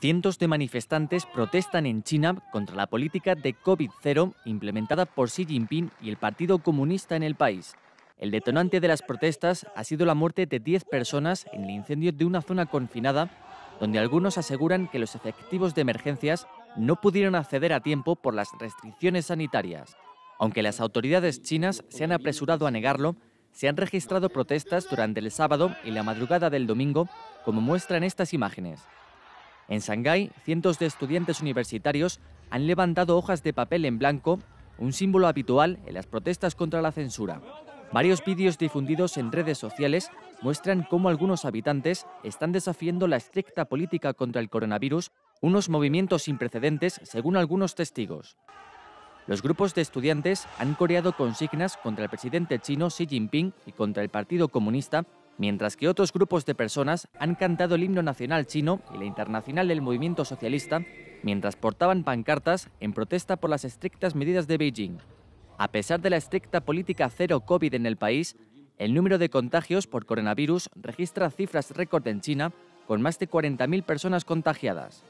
Cientos de manifestantes protestan en China contra la política de COVID-0 implementada por Xi Jinping y el Partido Comunista en el país. El detonante de las protestas ha sido la muerte de 10 personas en el incendio de una zona confinada, donde algunos aseguran que los efectivos de emergencias no pudieron acceder a tiempo por las restricciones sanitarias. Aunque las autoridades chinas se han apresurado a negarlo, se han registrado protestas durante el sábado y la madrugada del domingo, como muestran estas imágenes. En Shanghái, cientos de estudiantes universitarios han levantado hojas de papel en blanco, un símbolo habitual en las protestas contra la censura. Varios vídeos difundidos en redes sociales muestran cómo algunos habitantes están desafiando la estricta política contra el coronavirus, unos movimientos sin precedentes según algunos testigos. Los grupos de estudiantes han coreado consignas contra el presidente chino Xi Jinping y contra el Partido Comunista, mientras que otros grupos de personas han cantado el himno nacional chino y la internacional del movimiento socialista, mientras portaban pancartas en protesta por las estrictas medidas de Beijing. A pesar de la estricta política cero COVID en el país, el número de contagios por coronavirus registra cifras récord en China, con más de 40.000 personas contagiadas.